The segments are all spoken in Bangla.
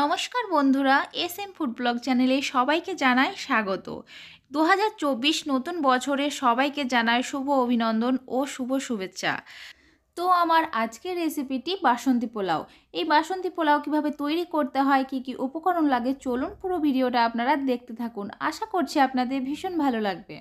নমস্কার বন্ধুরা এস এম ফুড ব্লগ চ্যানেলে সবাইকে জানায় স্বাগত দু নতুন বছরে সবাইকে জানায় শুভ অভিনন্দন ও শুভ শুভেচ্ছা তো আমার আজকের রেসিপিটি বাসন্তী পোলাও এই বাসন্তী পোলাও কিভাবে তৈরি করতে হয় কি কি উপকরণ লাগে চলুন পুরো ভিডিওটা আপনারা দেখতে থাকুন আশা করছি আপনাদের ভীষণ ভালো লাগবে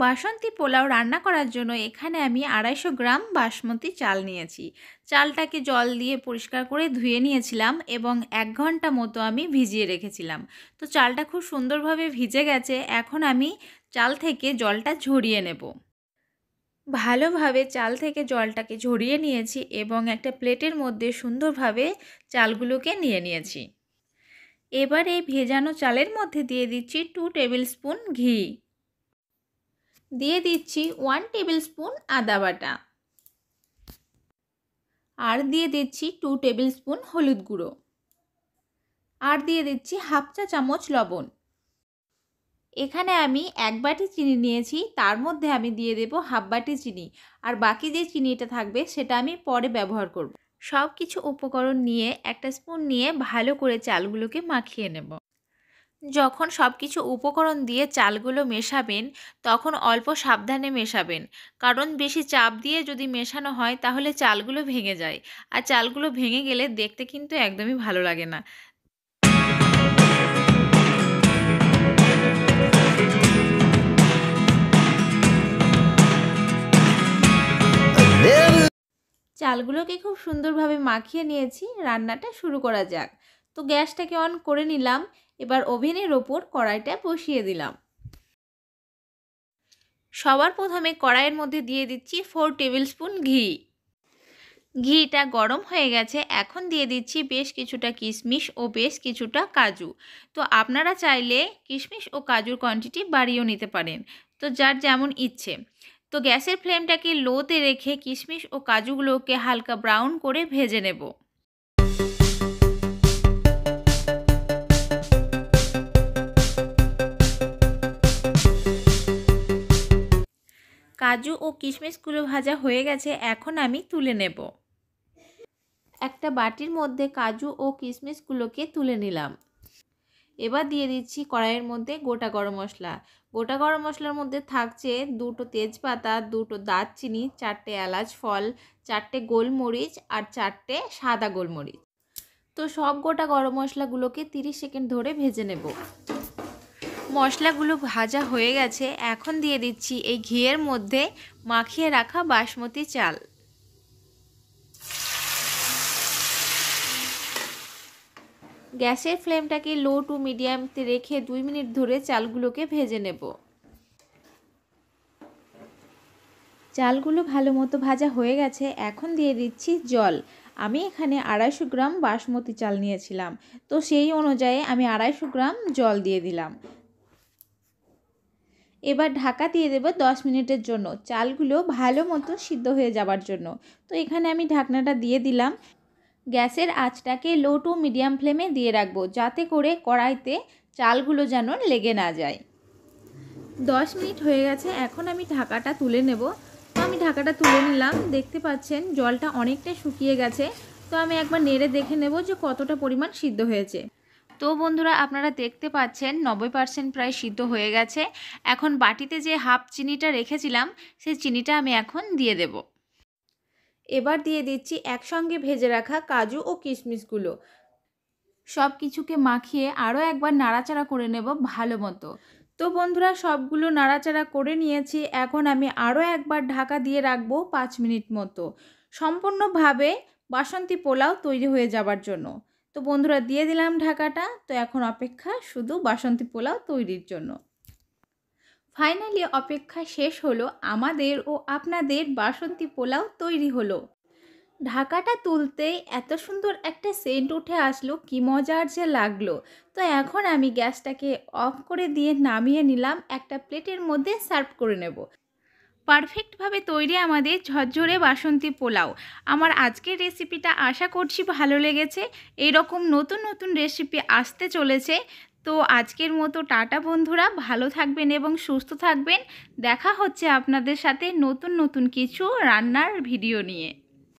বাসন্তী পোলাও রান্না করার জন্য এখানে আমি আড়াইশো গ্রাম বাসমতি চাল নিয়েছি চালটাকে জল দিয়ে পরিষ্কার করে ধুয়ে নিয়েছিলাম এবং এক ঘন্টা মতো আমি ভিজিয়ে রেখেছিলাম তো চালটা খুব সুন্দরভাবে ভিজে গেছে এখন আমি চাল থেকে জলটা ঝরিয়ে নেব ভালোভাবে চাল থেকে জলটাকে ঝরিয়ে নিয়েছি এবং একটা প্লেটের মধ্যে সুন্দরভাবে চালগুলোকে নিয়ে নিয়েছি এবার এই ভেজানো চালের মধ্যে দিয়ে দিচ্ছি টু টেবিল স্পুন ঘি দিয়ে দিচ্ছি ওয়ান টেবিল স্পুন আদা বাটা আর দিয়ে দিচ্ছি টু টেবিল স্পুন হলুদ গুঁড়ো আর দিয়ে দিচ্ছি হাফ চা চামচ লবণ এখানে আমি এক বাটি চিনি নিয়েছি তার মধ্যে আমি দিয়ে দেব হাফ বাটি চিনি আর বাকি যে চিনিটা থাকবে সেটা আমি পরে ব্যবহার করব। সব কিছু উপকরণ নিয়ে একটা স্পুন নিয়ে ভালো করে চালগুলোকে মাখিয়ে নেব যখন সব কিছু উপকরণ দিয়ে চালগুলো মেশাবেন তখন অল্প সাবধানে মেশাবেন কারণ বেশি চাপ দিয়ে যদি মেশানো হয় তাহলে চালগুলো ভেঙে যায় আর চালগুলো ভেঙে গেলে দেখতে কিন্তু একদমই ভালো লাগে না চালগুলোকে খুব সুন্দরভাবে মাখিয়ে নিয়েছি রান্নাটা শুরু করা যাক তো গ্যাসটাকে অন করে নিলাম এবার ওভেনের ওপর কড়াইটা বসিয়ে দিলাম সবার প্রথমে কড়াইয়ের মধ্যে দিয়ে দিচ্ছি ফোর টেবিল স্পুন ঘি ঘিটা গরম হয়ে গেছে এখন দিয়ে দিচ্ছি বেশ কিছুটা কিশমিশ ও বেশ কিছুটা কাজু তো আপনারা চাইলে কিশমিশ ও কাজুর কোয়ান্টিটি বাড়িয়েও নিতে পারেন তো যার যেমন ইচ্ছে তো গ্যাসের ফ্লেমটাকে লোতে রেখে কিশমিশ ও কাজুগুলোকে হালকা ব্রাউন করে ভেজে নেব কাজু ও কিশমিশগুলো ভাজা হয়ে গেছে এখন আমি তুলে নেব একটা বাটির মধ্যে কাজু ও কিশমিশগুলোকে তুলে নিলাম এবার দিয়ে দিচ্ছি কড়াইয়ের মধ্যে গোটা গরম মশলা গোটা গরম মশলার মধ্যে থাকছে দুটো তেজপাতা দুটো দারচিনি চারটে এলাচ ফল চারটে গোলমরিচ আর চারটে সাদা গোলমরিচ তো সব গোটা গরম মশলাগুলোকে তিরিশ সেকেন্ড ধরে ভেজে নেব মশলাগুলো ভাজা হয়ে গেছে এখন দিয়ে দিচ্ছি এই ঘিয়ের মধ্যে মাখিয়ে রাখা বাসমতি চাল গ্যাসের ফ্লেমটাকে লো টু মিডিয়ামতে রেখে দুই মিনিট ধরে চালগুলোকে ভেজে নেব চালগুলো ভালো মতো ভাজা হয়ে গেছে এখন দিয়ে দিচ্ছি জল আমি এখানে আড়াইশো গ্রাম বাসমতি চাল নিয়েছিলাম তো সেই অনুযায়ী আমি আড়াইশো গ্রাম জল দিয়ে দিলাম এবার ঢাকা দিয়ে দেবো দশ মিনিটের জন্য চালগুলো ভালো মতো সিদ্ধ হয়ে যাওয়ার জন্য তো এখানে আমি ঢাকনাটা দিয়ে দিলাম গ্যাসের আঁচটাকে লো টু মিডিয়াম ফ্লেমে দিয়ে রাখবো যাতে করে কড়াইতে চালগুলো যেন লেগে না যায় দশ মিনিট হয়ে গেছে এখন আমি ঢাকাটা তুলে নেব তো আমি ঢাকাটা তুলে নিলাম দেখতে পাচ্ছেন জলটা অনেকটা শুকিয়ে গেছে তো আমি একবার নেড়ে দেখে নেব যে কতটা পরিমাণ সিদ্ধ হয়েছে তো বন্ধুরা আপনারা দেখতে পাচ্ছেন নব্বই পার্সেন্ট প্রায় সিদ্ধ হয়ে গেছে এখন বাটিতে যে হাফ চিনিটা রেখেছিলাম সেই চিনিটা আমি এখন দিয়ে দেব এবার দিয়ে দিচ্ছি একসঙ্গে ভেজে রাখা কাজু ও কিশমিশগুলো সব কিছুকে মাখিয়ে আরও একবার নাড়াচাড়া করে নেব ভালো মতো তো বন্ধুরা সবগুলো নাড়াচাড়া করে নিয়েছি এখন আমি আরও একবার ঢাকা দিয়ে রাখবো পাঁচ মিনিট মতো সম্পূর্ণভাবে বাসন্তী পোলাও তৈরি হয়ে যাবার জন্য তো বন্ধুরা দিয়ে দিলাম ঢাকাটা তো এখন অপেক্ষা শুধু বাসন্তী পোলাও তৈরির জন্য ফাইনালি অপেক্ষা শেষ হলো আমাদের ও আপনাদের বাসন্তী পোলাও তৈরি হলো ঢাকাটা তুলতে এত সুন্দর একটা সেন্ট উঠে আসলো কি মজার যে লাগলো তো এখন আমি গ্যাসটাকে অফ করে দিয়ে নামিয়ে নিলাম একটা প্লেটের মধ্যে সার্ভ করে নেব পারফেক্টভাবে তৈরি আমাদের ঝরঝরে বাসন্তী পোলাও আমার আজকের রেসিপিটা আশা করছি ভালো লেগেছে এরকম নতুন নতুন রেসিপি আসতে চলেছে তো আজকের মতো টাটা বন্ধুরা ভালো থাকবেন এবং সুস্থ থাকবেন দেখা হচ্ছে আপনাদের সাথে নতুন নতুন কিছু রান্নার ভিডিও নিয়ে